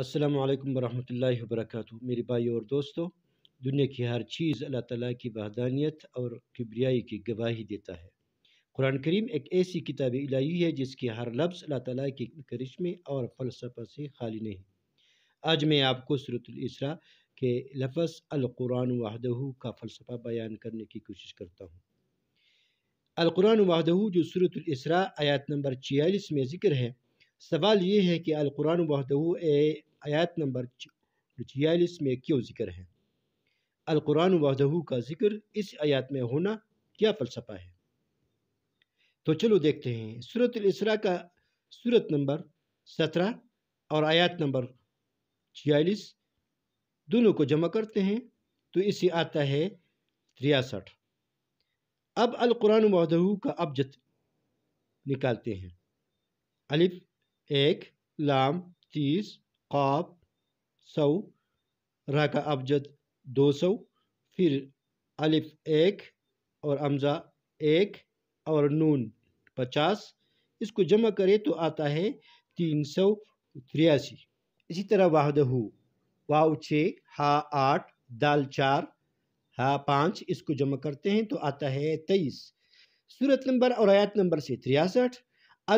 السلام علیکم ورحمۃ اللہ وبرکاتہ میرے بھائی اور دوستو دنیا کی ہر چیز اللہ تعالیٰ کی وحدانیت اور کبریائی کی گواہی دیتا ہے قرآن کریم ایک ایسی کتاب الہی ہے جس کی ہر لفظ اللہ تعالیٰ کی کرشمے اور فلسفہ سے خالی نہیں آج میں آپ کو صورت الاصرہ کے لفظ القرآن وحدہ کا فلسفہ بیان کرنے کی کوشش کرتا ہوں القرآن وحدہ جو صورت الاصرہ آیات نمبر چھیالیس میں ذکر ہے سوال یہ ہے کہ القرآن وحدہ آیات نمبر چھیالیس میں کیوں ذکر ہے القرآن وحدہ کا ذکر اس آیات میں ہونا کیا فلسفہ ہے تو چلو دیکھتے ہیں صورت الاسراء کا صورت نمبر سترہ اور آیات نمبر چھیالیس دونوں کو جمع کرتے ہیں تو اسے آتا ہے ریاسٹھ اب القرآن وحدہ کا ابجت نکالتے ہیں ایک لام تیس سو را کا ابجد دو سو پھر الف ایک اور امزہ ایک اور نون پچاس اس کو جمع کرے تو آتا ہے تین سو تریاسی اسی طرح واحد ہو واؤ چھ ہا آٹھ دال چار ہا پانچ اس کو جمع کرتے ہیں تو آتا ہے تیئیس صورت نمبر اور آیات نمبر سے تریاسٹھ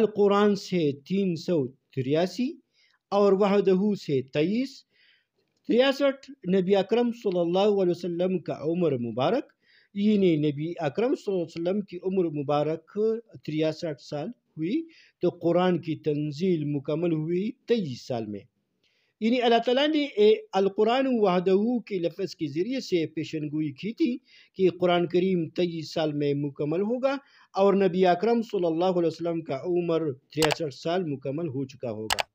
القرآن سے تین سو تریاسی اور وحدہ سے تیئیس تریاسٹھ نبی اکرم صلی اللہ علیہ وسلم کا عمر مبارک یعنی نبی اکرم صلی اللہ علیہ وسلم کی عمر مبارک تریاسٹھ سال ہوئی تو قرآن کی تنزیل مکمل ہوئی تیئیس سال میں یعنی اللہ تعالیٰ نے القرآن وحدہو کے لفظ کے ذریعے سے پیشن گوئی کی تھی کہ قرآن کریم تیئیس سال میں مکمل ہوگا اور نبی اکرم صلی اللہ علیہ وسلم کا عمر تریسٹھ سال مکمل ہو چکا ہوگا